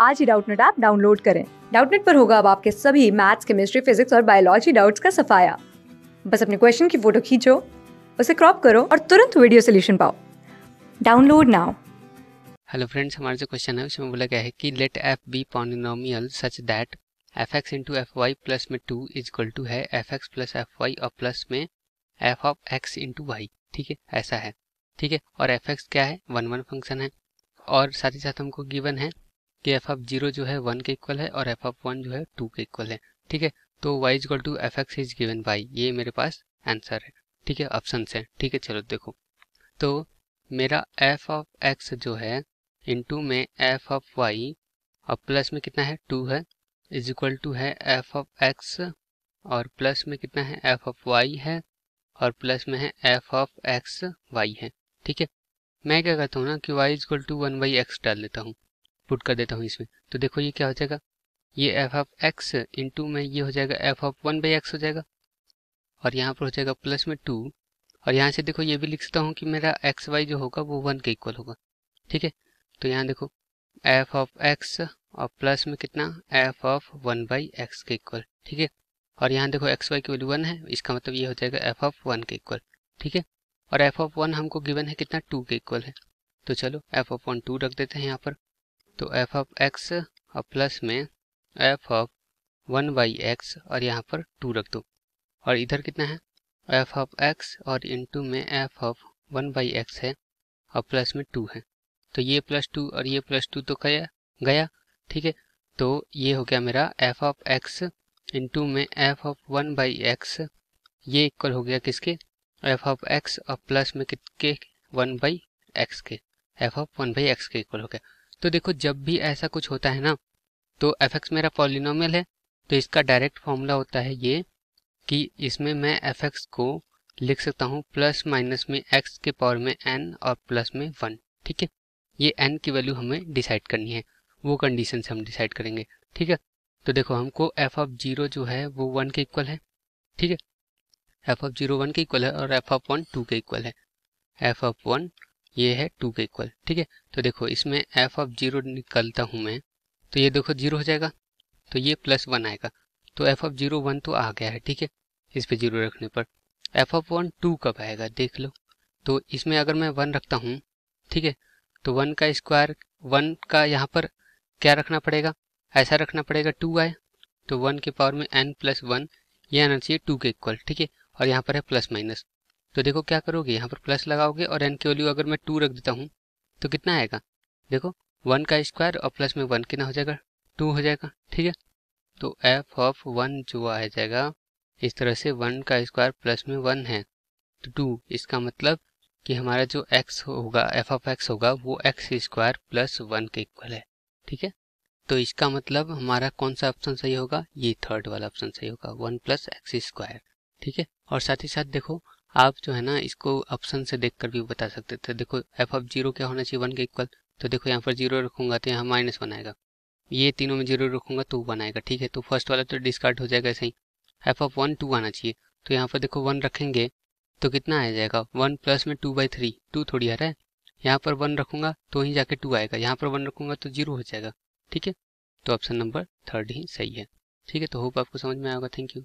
आज ही Doubtnut app download करें डाउटनेट पर होगा अब आपके सभी मैथ्स केमिस्ट्री फिजिक्स और बायोलॉजी डाउट्स का सफाया बस अपने क्वेश्चन की फोटो खींचो उसे क्रॉप करो और तुरंत वीडियो सोल्यूशन पाओ डाउनलोड नाउ हेलो फ्रेंड्स हमारे जो क्वेश्चन है उसमें बोला गया है कि let f be polynomial such that f x into f y plus में टू इज इक्वल टू है f x plus f y और प्लस में f of x into y ठीक है ऐसा है ठीक है और एफ एक्स क्या है वन वन फंक्शन है और साथ ही साथ हमको गिवन है कि एफ ऑफ जीरो जो है वन के इक्वल है और एफ ऑफ वन जो है टू के इक्वल है ठीक है तो y is equal to f x is given by ये मेरे पास आंसर है ठीक है ऑप्शन है ठीक है चलो देखो तो मेरा एफ ऑफ एक्स जो है इंटू में एफ ऑफ वाई और प्लस में कितना है टू है इज इक्वल टू है एफ ऑफ एक्स और प्लस में कितना है एफ ऑफ वाई है और प्लस में है एफ ऑफ एक्स वाई है ठीक है मैं क्या कहता हूँ ना कि y equal to one by x डाल देता हूँ पुट कर देता हूँ इसमें तो देखो ये क्या हो जाएगा ये एफ ऑफ एक्स इंटू में ये हो जाएगा f of one by x हो जाएगा और यहाँ पर हो जाएगा प्लस में टू और यहाँ से देखो ये भी लिख सकता हूँ कि मेरा एक्स वाई जो होगा वो वन के इक्वल होगा ठीक है तो यहाँ देखो एफ ऑफ एक्स और प्लस में कितना f of one by x के इक्वल ठीक है और यहाँ देखो एक्स वाई की वैल्यू वन है इसका मतलब ये हो जाएगा एफ ऑफ वन के इक्वल ठीक है और एफ ऑफ वन हमको गिवन है कितना टू के इक्वल है तो चलो एफ ऑफ वन टू रख देते हैं यहाँ पर तो एफ ऑफ एक्स और प्लस में f of one by x और यहाँ पर टू रख दो और इधर कितना है एफ ऑफ एक्स और इनटू में f of one by x है और प्लस में टू है तो ये प्लस टू और ये प्लस टू तो गया गया ठीक है तो ये हो गया मेरा एफ ऑफ एक्स इंटू में f of one by x ये इक्वल हो गया किसके एफ ऑफ एक्स और प्लस में कितके वन बाई एक्स के f of one by x के इक्वल हो गया तो देखो जब भी ऐसा कुछ होता है ना तो एफ एक्स मेरा पॉलिनोमियल है तो इसका डायरेक्ट फॉर्मूला होता है ये कि इसमें मैं एफ एक्स को लिख सकता हूँ प्लस माइनस में एक्स के पावर में एन और प्लस में वन ठीक है ये एन की वैल्यू हमें डिसाइड करनी है वो कंडीशन से हम डिसाइड करेंगे ठीक है तो देखो हमको एफ ऑफ जीरो जो है वो वन के इक्वल है ठीक है एफ ऑफ जीरो वन के इक्वल है और एफ ऑफ वन टू के इक्वल है एफ ऑफ वन ये है टू के इक्वल ठीक है तो देखो इसमें एफ ऑफ जीरो निकलता हूँ मैं तो ये देखो जीरो हो जाएगा तो ये प्लस वन आएगा तो एफ ऑफ जीरो वन तो आ गया है ठीक है इस पर जीरो रखने पर एफ ऑफ वन टू कब आएगा देख लो तो इसमें अगर मैं वन रखता हूँ ठीक है तो वन का स्क्वायर वन का यहाँ पर क्या रखना पड़ेगा ऐसा रखना पड़ेगा टू आए तो वन के पावर में एन प्लस वन ये आना चाहिए टू के इक्वल ठीक है और यहाँ पर है प्लस माइनस तो देखो क्या करोगे यहाँ पर प्लस लगाओगे और एन की वैल्यू अगर मैं टू रख देता हूँ तो कितना आएगा देखो वन का स्क्वायर और प्लस में वन कितना हो जाएगा टू हो जाएगा ठीक है तो एफ ऑफ वन जो आ जाएगा इस तरह से वन का स्क्वायर प्लस में वन है तो टू इसका मतलब कि हमारा जो एक्स होगा एफ ऑफ एक्स होगा वो एक्स स्क्वायर प्लस वन के इक्वल है ठीक है तो इसका मतलब हमारा कौन सा ऑप्शन सही होगा ये थर्ड वाला ऑप्शन सही होगा वन प्लस एक्स स्क्वायर ठीक है और साथ ही साथ देखो आप जो है ना इसको ऑप्शन से देख कर भी बता सकते थे देखो एफ ऑफ जीरो क्या होना चाहिए वन के इक्वल तो देखो यहाँ पर जीरो रखूंगा तो यहाँ माइनस वन आएगा ये तीनों में जीरो रखूंगा तो वन आएगा ठीक है तो फर्स्ट वाला तो डिस्कार्ड हो जाएगा ऐसे ही एफ ऑफ वन टू आना चाहिए तो यहाँ पर देखो वन रखेंगे तो कितना आ जाएगा वन प्लस में टू बाई थ्री टू थोड़ी आ रहा है यहाँ पर वन रखूंगा तो ही जाके टू आएगा यहाँ पर वन रखूंगा तो जीरो हो जाएगा ठीक है तो ऑप्शन नंबर थर्ड ही सही है ठीक है तो होप आपको समझ में आएगा थैंक यू